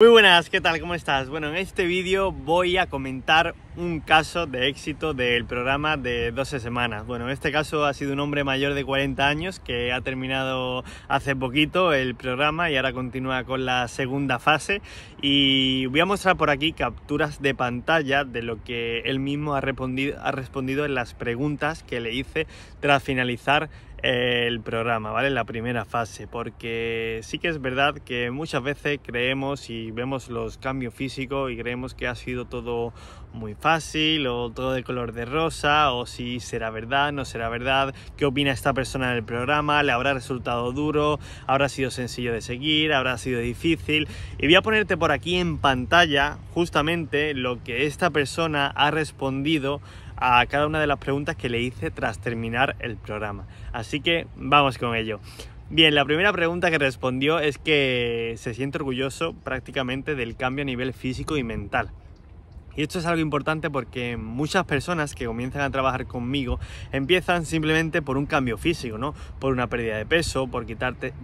Muy buenas, ¿qué tal? ¿Cómo estás? Bueno, en este vídeo voy a comentar un caso de éxito del programa de 12 semanas. Bueno, en este caso ha sido un hombre mayor de 40 años que ha terminado hace poquito el programa y ahora continúa con la segunda fase. Y voy a mostrar por aquí capturas de pantalla de lo que él mismo ha respondido, ha respondido en las preguntas que le hice tras finalizar el programa, ¿vale? La primera fase, porque sí que es verdad que muchas veces creemos y vemos los cambios físicos y creemos que ha sido todo muy fácil o todo de color de rosa o si será verdad, no será verdad, qué opina esta persona del programa, le habrá resultado duro, habrá sido sencillo de seguir, habrá sido difícil y voy a ponerte por aquí en pantalla justamente lo que esta persona ha respondido a cada una de las preguntas que le hice tras terminar el programa. Así que vamos con ello. Bien, la primera pregunta que respondió es que se siente orgulloso prácticamente del cambio a nivel físico y mental. Y esto es algo importante porque muchas personas que comienzan a trabajar conmigo empiezan simplemente por un cambio físico, ¿no? Por una pérdida de peso, por,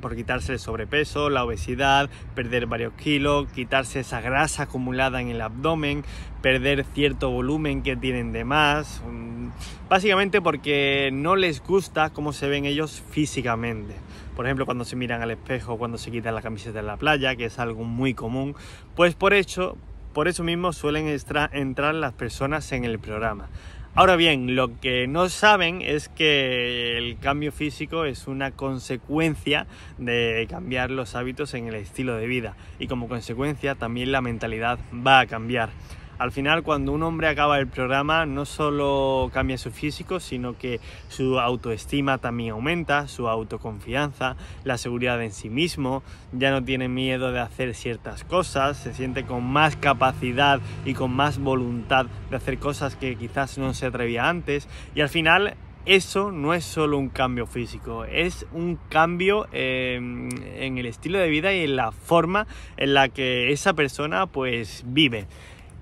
por quitarse el sobrepeso, la obesidad, perder varios kilos, quitarse esa grasa acumulada en el abdomen, perder cierto volumen que tienen de más. Mm, básicamente porque no les gusta cómo se ven ellos físicamente. Por ejemplo, cuando se miran al espejo, cuando se quitan la camiseta en la playa, que es algo muy común. Pues por hecho, por eso mismo suelen entrar las personas en el programa. Ahora bien, lo que no saben es que el cambio físico es una consecuencia de cambiar los hábitos en el estilo de vida y como consecuencia también la mentalidad va a cambiar. Al final, cuando un hombre acaba el programa, no solo cambia su físico, sino que su autoestima también aumenta, su autoconfianza, la seguridad en sí mismo, ya no tiene miedo de hacer ciertas cosas, se siente con más capacidad y con más voluntad de hacer cosas que quizás no se atrevía antes. Y al final, eso no es solo un cambio físico, es un cambio em, en el estilo de vida y en la forma en la que esa persona pues vive.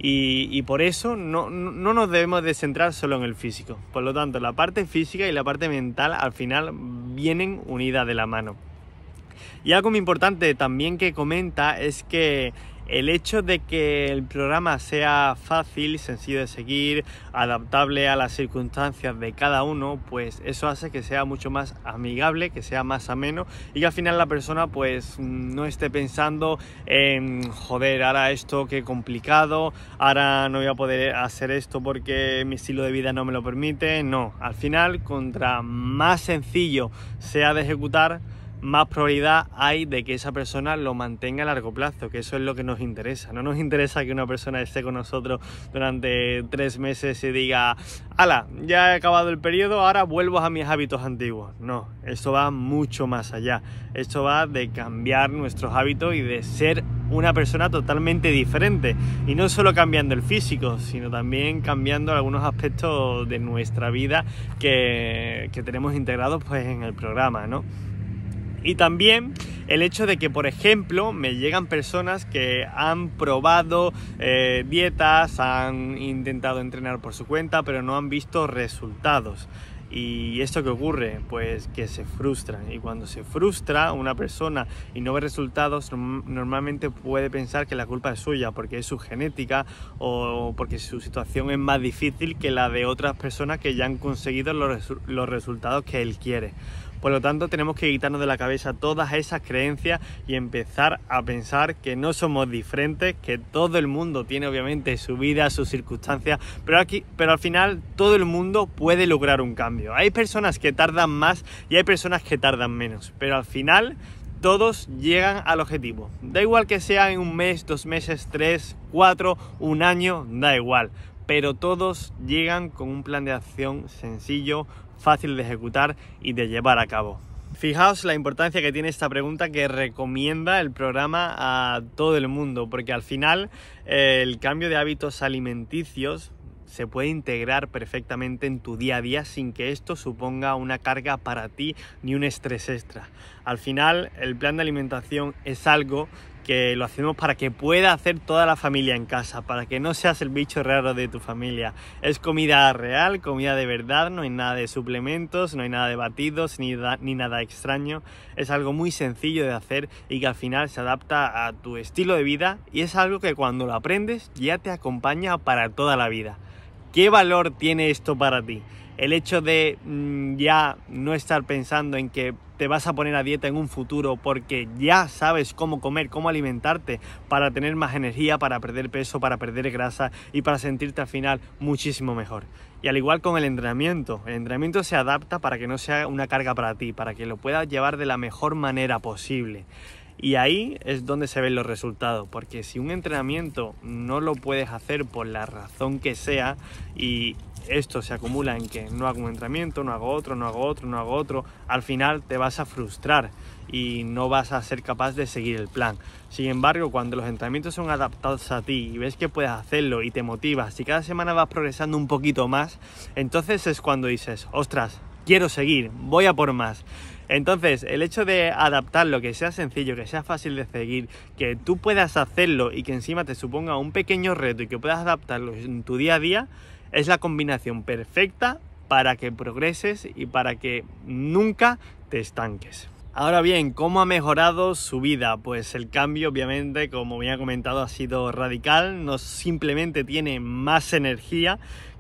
Y, por eso no, no, nos debemos de centrar solo en el físico. Por lo tanto, la parte física y la parte mental al final vienen unidas de la mano. Y algo muy importante también que comenta es que el hecho de que el programa sea fácil, sencillo de seguir, adaptable a las circunstancias de cada uno, pues eso hace que sea mucho más amigable, que sea más ameno y que al final la persona pues mm, no esté pensando en joder, ahora esto qué complicado, ahora no voy a poder hacer esto porque mi estilo de vida no me lo permite. No, al final contra más sencillo sea de ejecutar, más probabilidad hay de que esa persona lo mantenga a largo plazo, que eso es lo que nos interesa. No nos interesa que una persona esté con nosotros durante tres meses y diga, ala, ya he acabado el periodo, ahora vuelvo a mis hábitos antiguos. No, esto va mucho más allá. Esto va de cambiar nuestros hábitos y de ser una persona totalmente diferente. Y no solo cambiando el físico, sino también cambiando algunos aspectos de nuestra vida que, tenemos integrados pues, en el programa, ¿no? Y también el hecho de que, por ejemplo, me llegan personas que han probado eh, dietas, han intentado entrenar por su cuenta, pero no han visto resultados. ¿Y esto que ocurre? Pues que se frustran. Y cuando se frustra una persona y no ve resultados, normalmente puede pensar que la culpa es suya, porque es su genética o porque su situación es más difícil que la de otras personas que ya han conseguido los resultados que él quiere. Por lo tanto, tenemos que quitarnos de la cabeza todas esas creencias y empezar a pensar que no somos diferentes, que todo el mundo tiene obviamente su vida, sus circunstancias, pero aquí, pero al final todo el mundo puede lograr un cambio. Hay personas que tardan más y hay personas que tardan menos, pero al final todos llegan al objetivo. Da igual que sea en un mes, dos meses, tres, cuatro, un año, da igual. Pero todos llegan con un plan de acción sencillo, fácil de ejecutar y de llevar a cabo. Fijaos la importancia que tiene esta pregunta que recomienda el programa a todo el mundo, porque al final eh, el cambio de hábitos alimenticios se puede integrar perfectamente en tu día a día sin que esto suponga una carga para ti ni un estrés extra. Al final, el plan de alimentación es algo que lo hacemos para que pueda hacer toda la familia en casa, para que no seas el bicho raro de tu familia. Es comida real, comida de verdad, no hay nada de suplementos, no hay nada de batidos ni, nada extraño. Es algo muy sencillo de hacer y que al final se adapta a tu estilo de vida y es algo que cuando lo aprendes ya te acompaña para toda la vida. ¿Qué valor tiene esto para ti? El hecho de mm, ya no estar pensando en que te vas a poner a dieta en un futuro porque ya sabes cómo comer, cómo alimentarte para tener más energía, para perder peso, para perder grasa y para sentirte al final muchísimo mejor. Y al igual con el entrenamiento, el entrenamiento se adapta para que no sea una carga para ti, para que lo puedas llevar de la mejor manera posible. Y ahí es donde se ven los resultados, porque si un entrenamiento no lo puedes hacer por la razón que sea y esto se acumula en que no hago un entrenamiento, no hago otro, no hago otro, no hago otro, al final te vas a frustrar y no vas a ser capaz de seguir el plan. Sin embargo, cuando los entrenamientos son adaptados a ti y ves que puedes hacerlo y te motivas y cada semana vas progresando un poquito más, entonces es cuando dices, ostras, quiero seguir, voy a por más. Entonces, el hecho de adaptarlo, que sea sencillo, que sea fácil de seguir, que tú puedas hacerlo y que encima te suponga un pequeño reto y que puedas adaptarlo en tu día a día, es la combinación perfecta para que progreses y para que nunca te estanques. Ahora bien, ¿cómo ha mejorado su vida? Pues el cambio, obviamente, como bien ha comentado, ha sido radical. No simplemente tiene más energía,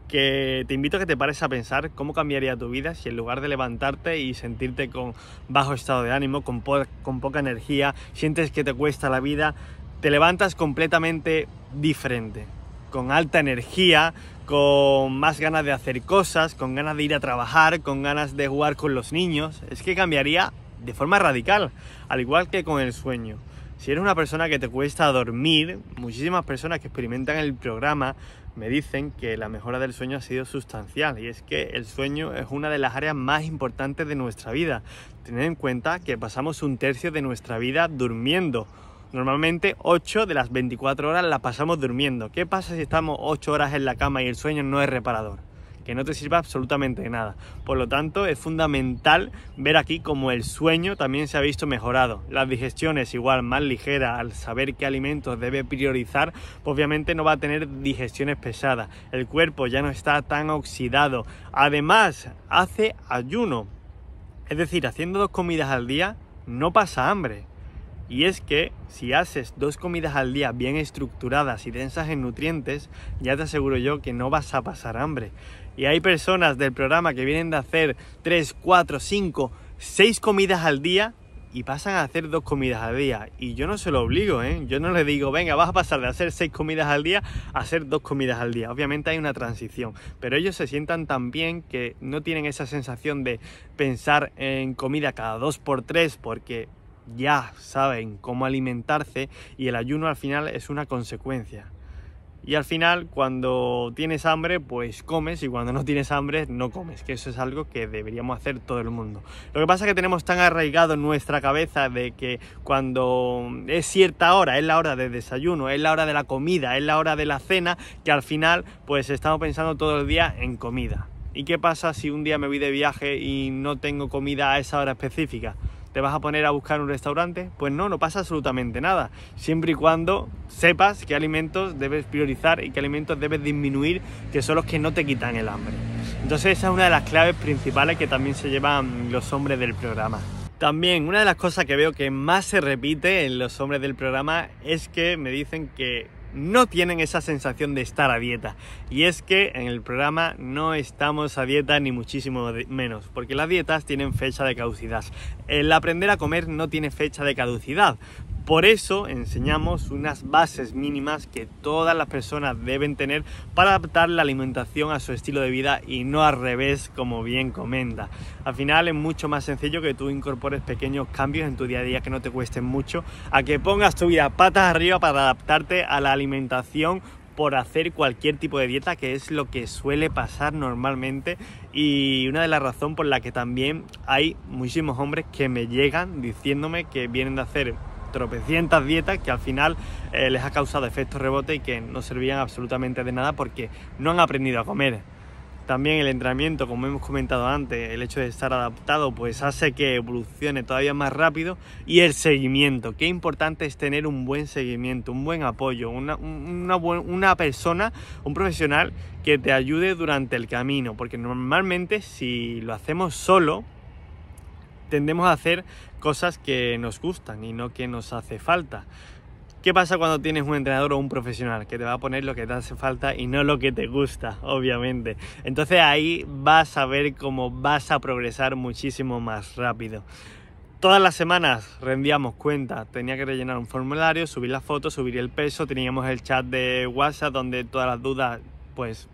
que te invito a que te pares a pensar cómo cambiaría tu vida si en lugar de levantarte y sentirte con bajo estado de ánimo, con, con poca energía, sientes que te cuesta la vida, te levantas completamente diferente, con alta energía, con más ganas de hacer cosas, con ganas de ir a trabajar, con ganas de jugar con los niños. Es que cambiaría de forma radical, al igual que con el sueño. Si eres una persona que te cuesta dormir, muchísimas personas que experimentan el programa me dicen que la mejora del sueño ha sido sustancial y es que el sueño es una de las áreas más importantes de nuestra vida. Tened en cuenta que pasamos un tercio de nuestra vida durmiendo Normalmente 8 de las 24 horas las pasamos durmiendo. ¿Qué pasa si estamos 8 horas en la cama y el sueño no es reparador? Que no te sirva absolutamente nada. Por lo tanto, es fundamental ver aquí cómo el sueño también se ha visto mejorado. Las digestiones igual más ligera, al saber qué alimentos debe priorizar, pues obviamente no va a tener digestiones pesadas. El cuerpo ya no está tan oxidado. Además, hace ayuno. Es decir, haciendo dos comidas al día no pasa hambre y es que si haces dos comidas al día bien estructuradas y densas en nutrientes, ya te aseguro yo que no vas a pasar hambre. Y hay personas del programa que vienen de hacer 3, 4, 5, 6 comidas al día y pasan a hacer dos comidas al día. Y yo no se lo obligo, ¿eh? Yo no le digo, venga, vas a pasar de hacer seis comidas al día a hacer dos comidas al día. Obviamente hay una transición, pero ellos se sientan tan bien que no tienen esa sensación de pensar en comida cada dos por tres porque ya saben cómo alimentarse y el ayuno al final es una consecuencia. Y al final, cuando tienes hambre, pues comes y cuando no tienes hambre, no comes, que eso es algo que deberíamos hacer todo el mundo. Lo que pasa es que tenemos tan arraigado en nuestra cabeza de que cuando es cierta hora, es la hora de desayuno, es la hora de la comida, es la hora de la cena, que al final, pues estamos pensando todo el día en comida. ¿Y qué pasa si un día me voy de viaje y no tengo comida a esa hora específica? ¿Te vas a poner a buscar un restaurante? Pues no, no pasa absolutamente nada. Siempre y cuando sepas qué alimentos debes priorizar y qué alimentos debes disminuir, que son los que no te quitan el hambre. Entonces esa es una de las claves principales que también se llevan los hombres del programa. También una de las cosas que veo que más se repite en los hombres del programa es que me dicen que no tienen esa sensación de estar a dieta. Y es que en el programa no estamos a dieta ni muchísimo menos, porque las dietas tienen fecha de caducidad. El aprender a comer no tiene fecha de caducidad, por eso enseñamos unas bases mínimas que todas las personas deben tener para adaptar la alimentación a su estilo de vida y no al revés como bien comenta. Al final es mucho más sencillo que tú incorpores pequeños cambios en tu día a día que no te cuesten mucho a que pongas tu vida patas arriba para adaptarte a la alimentación por hacer cualquier tipo de dieta, que es lo que suele pasar normalmente y una de las razones por la que también hay muchísimos hombres que me llegan diciéndome que vienen de hacer tropecientas dietas que al final eh, les ha causado efectos rebote y que no servían absolutamente de nada porque no han aprendido a comer. También el entrenamiento, como hemos comentado antes, el hecho de estar adaptado, pues hace que evolucione todavía más rápido. Y el seguimiento, qué importante es tener un buen seguimiento, un buen apoyo, una, una, una persona, un profesional que te ayude durante el camino. Porque normalmente si lo hacemos solo, tendemos a hacer cosas que nos gustan y no que nos hace falta. ¿Qué pasa cuando tienes un entrenador o un profesional que te va a poner lo que te hace falta y no lo que te gusta, obviamente? Entonces ahí vas a ver cómo vas a progresar muchísimo más rápido. Todas las semanas rendíamos cuenta, tenía que rellenar un formulario, subir las fotos, subir el peso, teníamos el chat de WhatsApp donde todas las dudas pues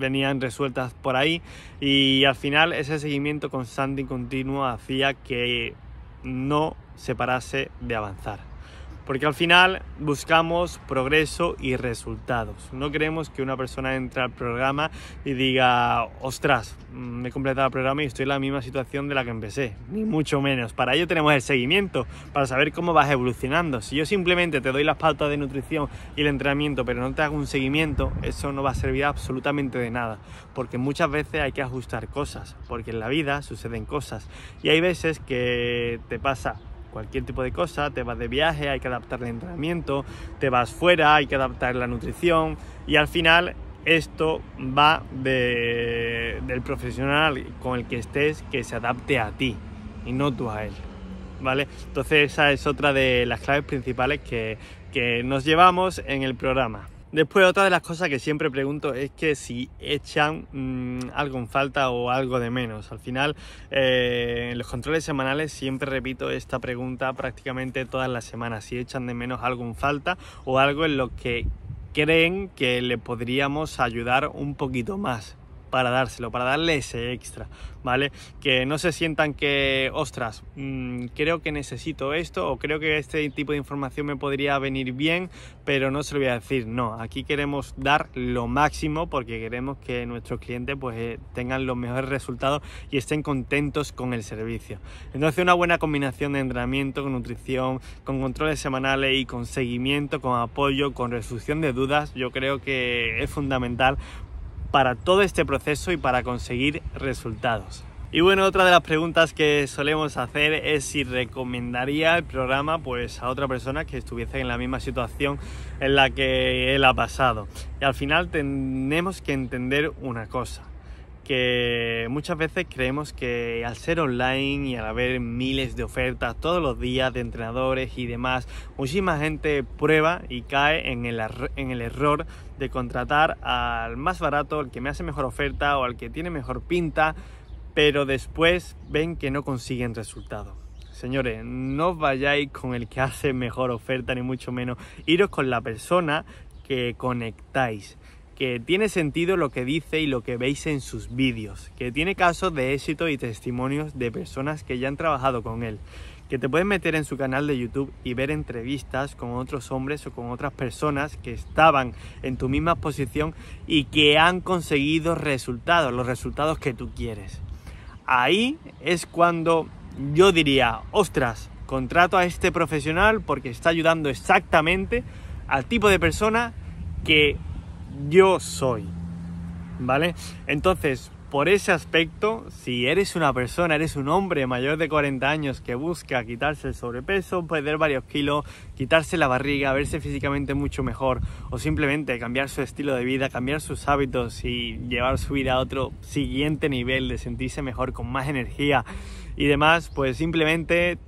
venían resueltas por ahí y al final ese seguimiento constante y continuo hacía que no se parase de avanzar. Porque al final buscamos progreso y resultados. No queremos que una persona entre al programa y diga, ostras, me he completado el programa y estoy en la misma situación de la que empecé. Ni mucho menos. Para ello tenemos el seguimiento, para saber cómo vas evolucionando. Si yo simplemente te doy las pautas de nutrición y el entrenamiento, pero no te hago un seguimiento, eso no va a servir absolutamente de nada. Porque muchas veces hay que ajustar cosas, porque en la vida suceden cosas. Y hay veces que te pasa cualquier tipo de cosa, te vas de viaje, hay que adaptar el entrenamiento, te vas fuera, hay que adaptar la nutrición y al final esto va del profesional con el que estés que se adapte a ti y no tú a él. ¿Vale? Entonces esa es otra de las claves principales que nos llevamos en el programa. Después otra de las cosas que siempre pregunto es que si echan mm, algo en falta o algo de menos. Al final, eh, en los controles semanales siempre repito esta pregunta prácticamente todas las semanas. Si echan de menos algo en falta o algo en lo que creen que le podríamos ayudar un poquito más para dárselo, para darle ese extra, ¿vale? Que no se sientan que, ostras, mm, creo que necesito esto o creo que este tipo de información me podría venir bien, pero no se lo voy a decir. No, aquí queremos dar lo máximo porque queremos que nuestros clientes pues eh, tengan los mejores resultados y estén contentos con el servicio. Entonces una buena combinación de entrenamiento con nutrición, con controles semanales y con seguimiento, con apoyo, con resolución de dudas, yo creo que es fundamental para todo este proceso y para conseguir resultados. Y bueno, otra de las preguntas que solemos hacer es si recomendaría el programa pues a otra persona que estuviese en la misma situación en la que él ha pasado. Y al final tenemos que entender una cosa que muchas veces creemos que al ser online y al haber miles de ofertas todos los días de entrenadores y demás, muchísima gente prueba y cae en el, en el error de contratar al más barato, al que me hace mejor oferta o al que tiene mejor pinta, pero después ven que no consiguen resultados. Señores, no vayáis con el que hace mejor oferta, ni mucho menos. Iros con la persona que conectáis que tiene sentido lo que dice y lo que veis en sus vídeos, que tiene casos de éxito y testimonios de personas que ya han trabajado con él, que te puedes meter en su canal de YouTube y ver entrevistas con otros hombres o con otras personas que estaban en tu misma posición y que han conseguido resultados, los resultados que tú quieres. Ahí es cuando yo diría, ostras, contrato a este profesional porque está ayudando exactamente al tipo de persona que yo soy. ¿Vale? Entonces, por ese aspecto, si eres una persona, eres un hombre mayor de 40 años que busca quitarse el sobrepeso, perder varios kilos, quitarse la barriga, verse físicamente mucho mejor o simplemente cambiar su estilo de vida, cambiar sus hábitos y llevar su vida a otro siguiente nivel de sentirse mejor, con más energía y demás, pues simplemente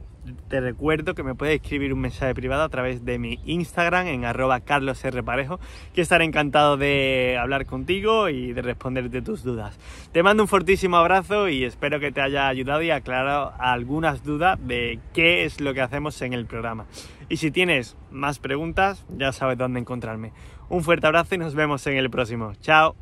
te recuerdo que me puedes escribir un mensaje privado a través de mi Instagram en arroba carlosrparejo, que estaré encantado de hablar contigo y de responderte tus dudas. Te mando un fortísimo abrazo y espero que te haya ayudado y aclarado algunas dudas de qué es lo que hacemos en el programa. Y si tienes más preguntas, ya sabes dónde encontrarme. Un fuerte abrazo y nos vemos en el próximo. Chao.